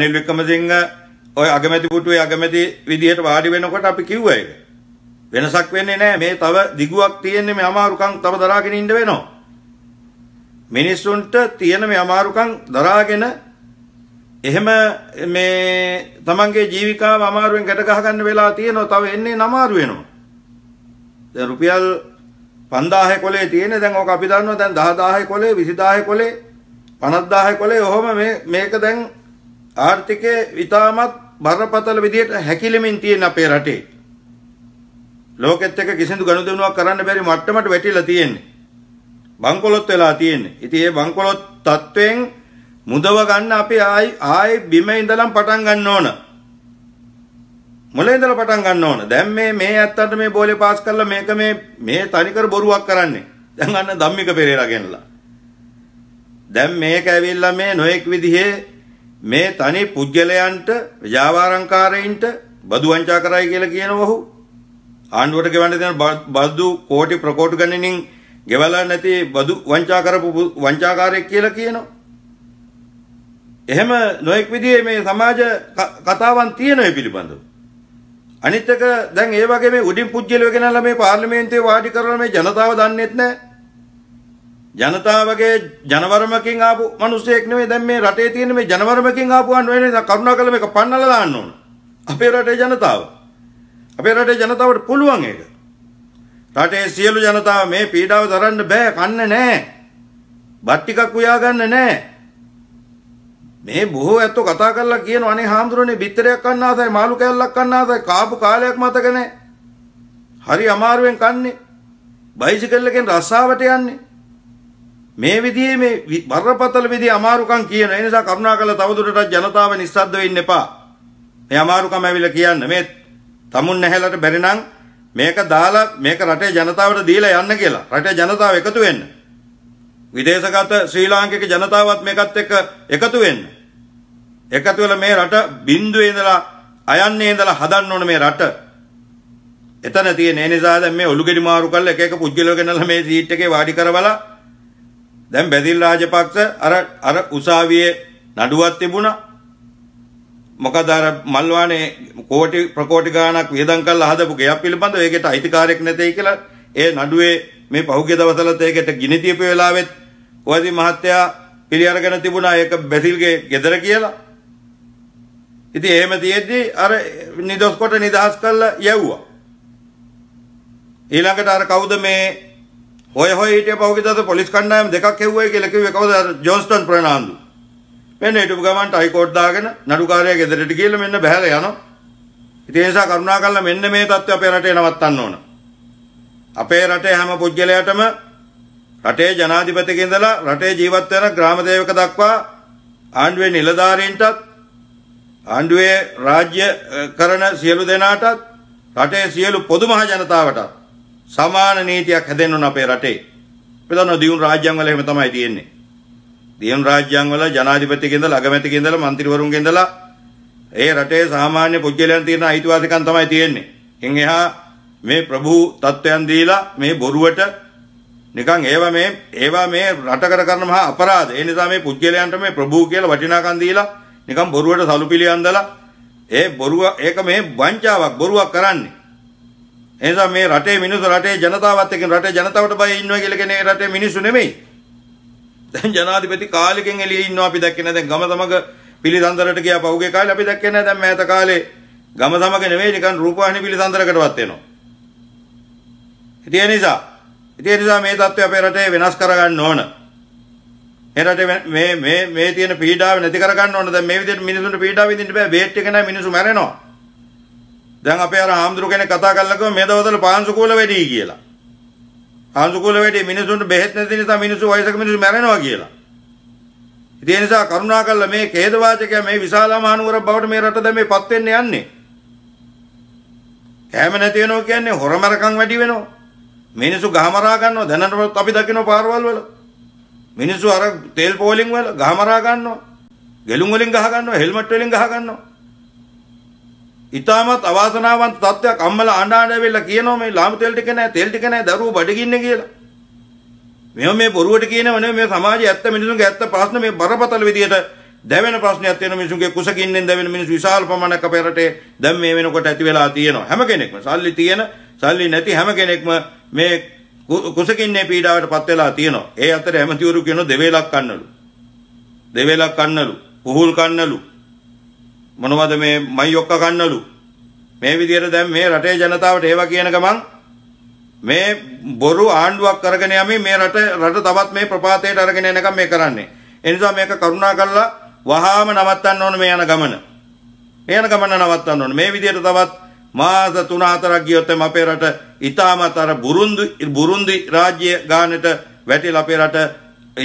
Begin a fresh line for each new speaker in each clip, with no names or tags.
නිල් වික්‍රමසිංහ ඔය අගමැති පුටුවේ අගමැති විදිහට වාඩි වෙනකොට අපි කිව්වා ඒක. වෙනසක් වෙන්නේ නැහැ. මේ තව දිගුවක් තියෙන්නේ මේ අමාරුකම් තව දරාගෙන ඉන්න වෙනවා. මිනිස්සුන්ට තියෙන මේ අමාරුකම් දරාගෙන එහෙම මේ තමන්ගේ ජීවිකාව අමාරුවෙන් ගැට ගහ ගන්න වෙලා තියෙනවා. තව එන්නේ අමාරු වෙනවා. දැන් රුපියල් 5000 කොලේ තියෙන දැන් ඕක අපි දන්නවා දැන් 10000 කොලේ 20000 කොලේ 50000 කොලේ ඔහොම මේ මේක දැන් ආර්ථිකය ඉතාමත් බරපතල විදියට හැකිලෙමින් තියෙන අපේ රටේ. ලෝකෙත් එක්ක කිසිදු ගනුදෙනුවක් කරන්න බැරි මට්ටමට වැටිලා තියෙන්නේ. බංකොලොත් වෙලා තියෙන්නේ. ඉතින් ඒ බංකොලොත් තත්වයෙන් මුදව ගන්න අපි ආයි ආයි බිම ඉඳලම පටන් ගන්න ඕන. මුලින් ඉඳලා පටන් ගන්න ඕන. දැන් මේ මේ ඇත්තට මේ බෝලේ පාස් කරලා මේක මේ මේ තනිකර බොරුවක් කරන්නේ. දැන් අන්න ධම්මික පෙරේරා ගෙනලා. දැන් මේක ඇවිල්ලා මේ නොඑක් විදිහේ මේ තනි පුජ්‍යලයන්ට ව්‍යාපාරංකාරයින්ට බදු වංචා කරයි කියලා කියනවා ඔහු. ආණ්ඩුවට ගෙවන්න දෙන බදු කෝටි ප්‍රකෝටි ගණනින් ගෙවලා නැති බදු වංචා කරපු වංචාකාරයෙක් කියලා කියනවා. එහෙම නොඑක් විදිහේ මේ සමාජ කතාවන් තියෙන ඒ පිළිබඳව. අනිත් එක දැන් ඒ වගේ මේ උඩින් පුජ්‍යලව ගෙනල්ලා මේ පාර්ලිමේන්තුවේ වාඩි කරලා මේ ජනතාව දන්නේත් නැහැ. ජනතාවගේ ජනවරමකින් ආපු මිනිස්සෙක් නෙවෙයි දැන් මේ රටේ තියෙන මේ ජනවරමකින් ආපුවා නෙවෙයි නිසා කරුණාකරලා මේක පන්නලා දාන්න ඕන. අපේ රටේ ජනතාව. අපේ රටේ ජනතාවට පුළුවන් ඒක. රටේ සියලු ජනතාව මේ පීඩාව දරන්න බෑ කන්න නෑ. බත් ටිකක් උයා ගන්න නෑ. මේ බොහෝ ඇත්තෝ කතා කරලා කියන අනේ හාමුදුරනේ බිත්තරයක් කන්න ආසයි මාළු කෑල්ලක් කන්න ආසයි කාපු කාලයක් මතක නෑ. හරි අමාරුවෙන් කන්නේ. බයිසිකල් එකෙන් රස්සාවට යන්නේ. මේ විදිහේ මේ බරපතල විදිහේ අමාරුකම් කියන. ඒ නිසා කරුණාකරලා තවදුරටත් ජනතාව නිස්සද්ද වෙන්න එපා. මේ අමාරුකම් ඇවිල්ලා කියන්න මේ තමුන් නැහැලට බැරි නම් මේක දාලා මේක රටේ ජනතාවට දීලා යන්න කියලා. රටේ ජනතාව එකතු වෙන්න. විදේශගත ශ්‍රී ලාංකික ජනතාවත් මේකත් එක්ක එකතු වෙන්න. එකතු වෙලා මේ රට බිඳුවේ ඉඳලා අයන්නේ ඉඳලා හදන්න ඕන මේ රට. එතන තියෙන ඒ නිසා දැන් මේ ඔලුගෙඩි මාරු කරලා එක එක පුජ්‍යලෝ ගෙනල්ලා මේ සීට් එකේ වාඩි කරවලා දැන් බැදිල් රාජපක්ෂ අර අර උසාවියේ නඩුවක් තිබුණා. මොකද අර මල්වානේ කෝටි ප්‍රකෝටි ගාණක් වියදම් කරලා හදපු ගෙයක් පිළිබඳව ඒකට අයිතිකාරයක් නැtei කියලා ඒ නඩුවේ මේ පහුගිය දවස්වලත් ඒකට ගිනි තියපු වෙලාවෙත් ඔයදී මහත්තයා පිළිඅරගෙන තිබුණා ඒක බැතිල්ගේ ගෙදර කියලා. ඉතින් එහෙම තියෙද්දි අර නිදොස් කොට නිදහස් කරලා යැව්වා. ඊළඟට අර කවුද මේ ඔය හොය හිටිය පහුගිය දවසේ පොලිස් කණ්ඩායම දෙකක් හෙව්වයි කියලා කිව්වේ කවුද ජෝන්ස්ටන් ප්‍රනාන්දු මෙන්න හිටපු ගමන්ට හයිකෝට් දාගෙන නඩුකාරයා ගෙදරට ගිහලා මෙන්න බහැලා යනවා ඉතින් ඒ නිසා කරුණාකරලා මෙන්න මේ தත්ත්වය අපේ රටේ නවත්තන්න ඕන අපේ රටේ හැම පුද්ගලයාටම රටේ ජනාධිපතික ඉඳලා රටේ ජීවත් වෙන ග්‍රාමදේවක දක්වා ආණ්ඩුවේ නිලධාරීන්ටත් ආණ්ඩුවේ රාජ්‍ය කරන සියලු දෙනාටත් රටේ සියලු පොදු මහ ජනතාවටත් සමාන නීතියක් හැදෙන්න ඕන අපේ රටේ. අපි දන්නවා දියුණු රාජ්‍යයන් වල එහෙම තමයි තියෙන්නේ. දියුණු රාජ්‍යයන් වල ජනාධිපතිගෙන් ඉඳලා අගමැතිගෙන් ඉඳලා മന്ത്രിවරුන්ගෙන් ඉඳලා ඒ රටේ සාමාන්‍ය පුද්ගලයන් තියෙන අයිතිවාසිකම් තමයි තියෙන්නේ. එන් එහා මේ ප්‍රභූ තත්වයන් දීලා මේ බොරුවට නිකන් ඒවා මේ ඒවා මේ රටකර කරන මහා අපරාධ. ඒ නිසා මේ පුද්ගලයන්ට මේ ප්‍රභූ කියලා වටිනාකම් දීලා නිකන් බොරුවට සලු පිළියම් දාලා ඒ බොරුව ඒක මේ වංචාවක් බොරුවක් කරන්නේ. එනිසා මේ රටේ මිනිස්සු රටේ ජනතාවත් එක්ක රටේ ජනතාවට බය ඉන්නවා කියලා කෙනේ රටේ මිනිස්සු නෙමෙයි. දැන් ජනාධිපති කාලෙකින් එළියේ ඉන්නවා අපි දැක්කේ නැහැ. දැන් ගම සමග පිළිසඳරට ගියා පහුගිය කාලේ අපි දැක්කේ නැහැ. දැන් මෑත කාලේ ගම සමග නෙමෙයි නිකන් රූපවාහිනී පිළිසඳරකටවත් එනවා. ඉතින් ඒ නිසා ඉතින් ඒ නිසා මේ தත්ත්වය අපේ රටේ වෙනස් කරගන්න ඕන. මේ රටේ මේ මේ මේ තියෙන පීඩාව නැති කරගන්න ඕන. දැන් මේ විදිහට මිනිසුන්ට පීඩාව විඳින්න බෑ. වේට් එක නැහැ මිනිස්සු මැරෙනවා. දැන් අපේ අර ආම්දුරු කෙනෙක් කතා කරලකම මේ දවස්වල පාංශු කුල වැඩි කියලා. පාංශු කුල වැඩි මිනිසුන්ට බෙහෙත් නැති නිසා මිනිස්සු වයසක මිනිස්සු මැරෙනවා කියලා. ඉතින් ඒ නිසා කරුණාකරලා මේ ඛේදවාචකය මේ විශාලා මහනුවර බවට මේ රට දැන් මේ පත් වෙන්න යන්නේ. කෑම නැති වෙනවා කියන්නේ හොරමරකම් වැඩි වෙනවා. මිනිස්සු ගහමරා ගන්නවා දැනටමත් අපි දකිනවා පාරවල් වල. මිනිස්සු අර තෙල් පෝලිං වල ගහමරා ගන්නවා. ගෙලුම් වලින් ගහ ගන්නවා හෙල්මට් වලින් ගහ ගන්නවා. ඉතාමත් අවාසනාවන්ත තත්ත්වයක් අම්මලා ආණ්ඩාන වෙලා කියනවා මේ ලාම තෙල් ටික නැහැ තෙල් ටික නැහැ දරුවෝ බඩගින්නේ කියලා. මෙහෙම මේ බොරුවට කියනව නෙමෙයි මේ සමාජයේ ඇත්ත මිනිසුන්ගේ ඇත්ත ප්‍රශ්න මේ බරපතල විදියට දැවෙන ප්‍රශ්නයක් තියෙන මිනිසුන්ගේ කුසකින්ෙන් දැවෙන මිනිස්සු විශාල ප්‍රමාණයක් අපේ රටේ දැන් මේ වෙනකොට ඇති වෙලා තියෙනවා. හැම කෙනෙක්ම සල්ලි තියෙන, සල්ලි නැති හැම කෙනෙක්ම මේ කුසකින්නේ පීඩාවට පත් වෙලා තියෙනවා. ඒ අතරේ හැමතිවරු කියන දෙවේලක් කන්නලු. දෙවේලක් කන්නලු, කුහුල් කන්නලු, මොනවද මේ මයි ඔක්ක ගන්නලු මේ විදිහට දැන් මේ රටේ ජනතාවට ඒවා කියන ගමන් මේ බොරු ආණ්ඩුවක් කරගෙන යමින් මේ රට රට තවත් මේ ප්‍රපාතයට අරගෙන යනකම් මේ කරන්නේ ඒ නිසා මේක කරුණා කරලා වහාම නවත්තන්න ඕන මේ යන ගමන මේ යන ගමන නවත්තන්න ඕන මේ විදිහට තවත් මාස 3-4ක් ගියොත් එම අපේ රට ඊටමත් අර බුරුන්දි බුරුන්දි රාජ්‍ය ගානට වැටිලා අපේ රට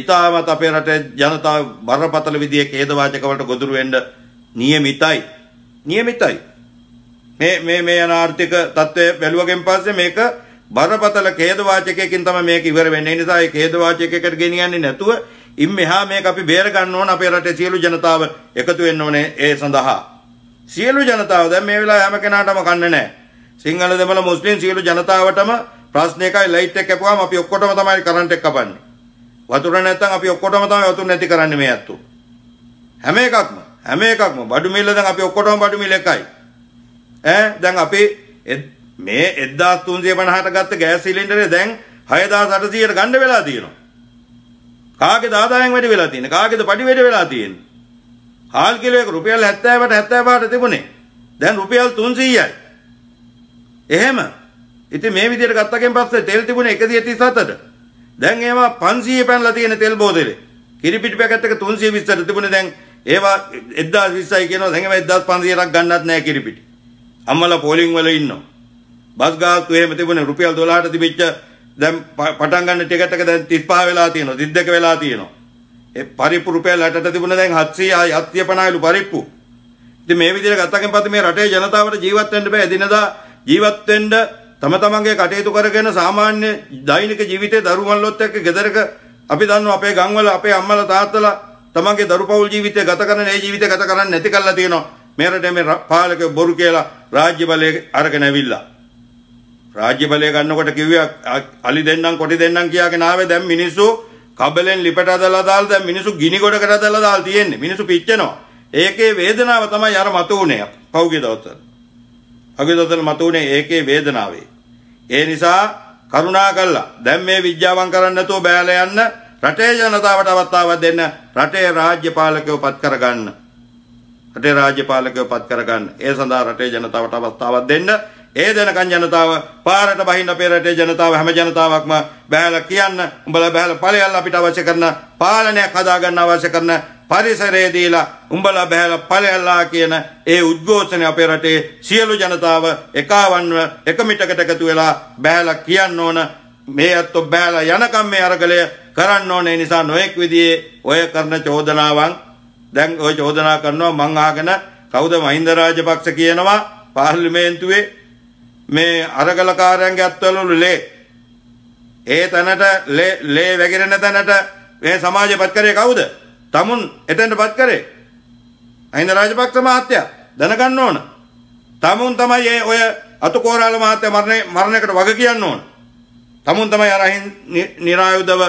ඊටමත් අපේ රටේ ජනතාව බරපතල විදිහේ ඛේදවාචක වලට ගොදුරු වෙන්න නියමිතයි. නියමිතයි. මේ මේ මේ යන ආර්ථික தත්ත්වය බැලුවගෙන් පස්සේ මේක බරපතල ඛේදවාචකයකින් තමයි මේක ඉවර වෙන්නේ. ඒ නිසා ඒ ඛේදවාචකයකට ගෙනියන්නේ නැතුව ඉන් මෙහා මේක අපි බේර ගන්න ඕන අපේ රටේ සියලු ජනතාව එකතු වෙන්න ඕනේ ඒ සඳහා. සියලු ජනතාව දැන් මේ වෙලාව හැම කෙනාටම කන්නේ නැහැ. සිංහල දෙමළ මුස්ලිම් සියලු ජනතාවටම ප්‍රශ්න එකයි ලයිට් එක කැපුවාම අපි ඔක්කොටම තමයි කරන්ට් එක කපන්නේ. වතුර නැත්තම් අපි ඔක්කොටම තමයි වතුර නැති කරන්නේ මේ අත්තු. හැම එකක්ම හැම එකක්ම බඩු මිල දැන් අපි ඔක්කොටම බඩු මිල එකයි. ඈ දැන් අපි මේ 1350ට ගත්ත ගෑස් සිලින්ඩරේ දැන් 6800ට ගන්න වෙලා තියෙනවා. කාගේද ආදායම් වැඩි වෙලා තියෙන්නේ? කාගේද පඩි වැඩි වෙලා තියෙන්නේ? හාල් කිලෝ එක රුපියල් 70ට 75ට තිබුණේ. දැන් රුපියල් 300යි. එහෙම. ඉතින් මේ විදිහට ගත්තකෙන් පස්සේ තෙල් තිබුණේ 137ට. දැන් ඒවා 500 පැනලා තියෙන තෙල් බෝතලේ. කිරිපිටි පැකට් එක 320ට තිබුණේ දැන් ඒවා 1020යි කියනවා සංගම 1500ක් ගන්නත් නැහැ කිරිපිටි. අම්මලා පෝලිං වල ඉන්නවා. බස් ගාස්තු එහෙම තිබුණේ රුපියල් 12ට තිබිච්ච දැන් පටන් ගන්න ටිකට් එක දැන් 35 වෙලා තියෙනවා 32 වෙලා තියෙනවා. ඒ පරිප්පු රුපියල් 60ට තිබුණා දැන් 700 750ලු පරිප්පු. ඉතින් මේ විදිහට ගත්තකින් පස්සේ මේ රටේ ජනතාවට ජීවත් වෙන්න බෑ. එදිනදා ජීවත් වෙන්න තම තමන්ගේ කටයුතු කරගෙන සාමාන්‍ය දෛනික ජීවිතේ දරුවන් ලොත් එක්ක ගෙදරක අපි දන්නවා අපේ ගම්වල අපේ අම්මලා තාත්තලා තමන්ගේ දරුපවුල් ජීවිතය ගත කරන ඒ ජීවිතය ගත කරන්නේ නැති කල්ලා තියෙනවා. මේ රටේ මේ පාලක බොරු කියලා රාජ්‍ය බලය අරගෙන ඇවිල්ලා. රාජ්‍ය බලය ගන්නකොට කිව්වේ අලි දෙන්නම් කොටි දෙන්නම් කියාගෙන ආවේ දැන් මිනිස්සු කබලෙන් ලිපට අදලා දාලා දැන් මිනිස්සු ගිනි ගොඩකට අදලා දාලා තියෙන්නේ. මිනිස්සු පිච්චෙනවා. ඒකේ වේදනාව තමයි අර මතු වුණේ. පහුගිය දවස්වල. අගේ දවස්වල මතු වුණේ ඒකේ වේදනාවේ. ඒ නිසා කරුණා කළා දැන් මේ විද්‍යාවන් කරන්න නැතුව බෑලා යන්න රටේ ජනතාවට අවස්ථාවක් දෙන්න රටේ රාජ්‍යපාලකයෝ පත් කරගන්න. රටේ රාජ්‍යපාලකයෝ පත් කරගන්න. ඒ සඳහා රටේ ජනතාවට අවස්ථාවක් දෙන්න. ඒ දෙනකන් ජනතාව පාරට බහින්න අපේ රටේ ජනතාව හැම ජනතාවක්ම බැලලා කියන්න උඹලා බැලලා ඵලයල් අපිට අවශ්‍ය කරන පාලනයක් හදාගන්න අවශ්‍ය කරන පරිසරය දීලා උඹලා බැලලා ඵලයල්ලා කියන ඒ උද්ඝෝෂණය අපේ රටේ සියලු ජනතාව එකවන්ව එක මිටකට එකතු වෙලා බැලලා කියන්න ඕන මේ අත්ෝ බැලලා යනකම් මේ අරගලය කරන්න ඕනේ නිසා නොඑක් විදිහේ ඔය කරන චෝදනාවන් දැන් ඔය චෝදනා කරනවා මං අහගෙන කවුද මහින්ද රාජපක්ෂ කියනවා පාර්ලිමේන්තුවේ මේ අරගලකාරයන්ගේ අත්වලු ලේ ඒ තැනට ලේ වැගිරෙන තැනට මේ සමාජපත් කරේ කවුද? තමුන් එතෙන්ටපත් කරේ අහින්ද රාජපක්ෂ මහත්තයා දැනගන්න ඕන. තමුන් තමයි ඒ ඔය අතුකෝරාල මහත්තයා මරණයකට වග කියන්න ඕන. තමුන් තමයි අර නිරායුධව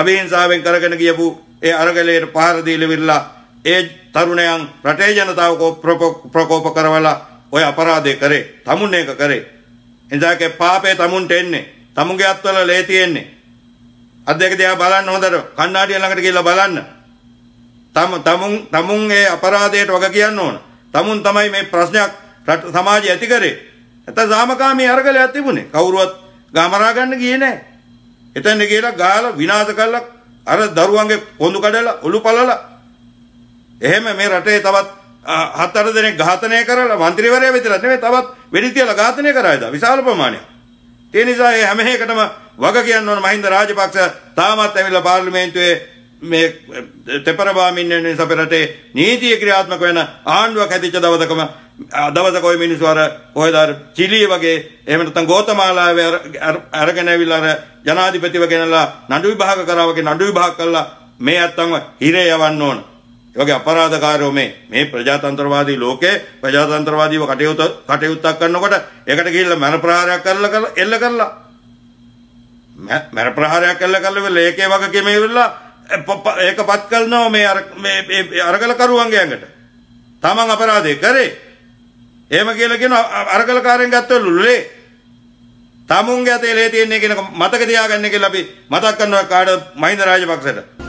අභිහිංසාවෙන් කරගෙන ගියපු ඒ අරගලයට පහර දීලා ඒ තරුණයන් රටේ ජනතාව ප්‍රකෝප කරවලා ඔය අපරාධය කරේ තමුන් ඒක කරේ එදාකේ පාපේ තමුන්ට එන්නේ තමුන්ගේ අත්වල ලේ තියෙන්නේ අත් දෙක දිහා බලන්න හොඳට කණ්ණාඩිය ළඟට ගිහිල්ලා බලන්න තම තමුන් තමුන් ඒ අපරාධයට වග කියන්න ඕන තමුන් තමයි මේ ප්‍රශ්නයක් සමාජය ඇති කරේ නැත්නම් සාමකාමී අරගලයක් තිබුණේ කවුරුවත් ගමරා ගන්න ගියේ නැහැ එතන ගිහලා ගාලා විනාශ කරලා අර දරුවන්ගේ කොඳු කඩලා ඔලු පළලා එහෙම මේ රටේ තවත් හත් අට දෙනෙක් ඝාතනය කරලා മന്ത്രിවරයා විතරක් නෙමෙයි තවත් වෙඩි තියලා ඝාතනය කරායද විශාල ප්‍රමාණයක්. ඒ නිසා මේ හැම එකටම වග කියන්න ඕන මහින්ද රාජපක්ෂ තාමත් ඇවිල්ලා පාර්ලිමේන්තුවේ මේ තෙපරබාමින් වෙන නිසා රටේ නීතිය ක්‍රියාත්මක වෙන ආණ්ඩුවක් හැදිච්ච දවසකම දවසක ওই මිනිස්සු අර කොහෙද අර චිලිය වගේ එහෙම නැත්නම් ගෝතමාලාවේ අරගෙන ඇවිල්ලා අර ජනාධිපතිව ගෙනලා නඩු විභාග කරා වගේ නඩු විභාග කළා මේ අත්තන්ව හිරේ යවන්න ඕන. ඒ වගේ අපරාධකාරයෝ මේ මේ ප්‍රජාතන්ත්‍රවාදී ලෝකේ ප්‍රජාතන්ත්‍රවාදීව කටයුතු කටයුත්තක් කරනකොට ඒකට ගිහිල්ලා මන ප්‍රහාරයක් කරලා කරලා එල්ල කරලා මන ප්‍රහාරයක් කරලා කරලා ලේකේ වගකීම ඉවරලා ඒකපත් කරනවා මේ අර මේ අරගලකරුවන්ගේ ඇඟට. තමන් අපරාධය කරේ එහෙම කියලා කියන අරගලකාරයන් ගත්තවලු ලුලේ. තමුන්ගේ අතේ ලේ තියන්නේ කියන මතක තියාගන්න කියලා අපි මතක් කරනවා කාඩ මහින්ද රාජපක්ෂට.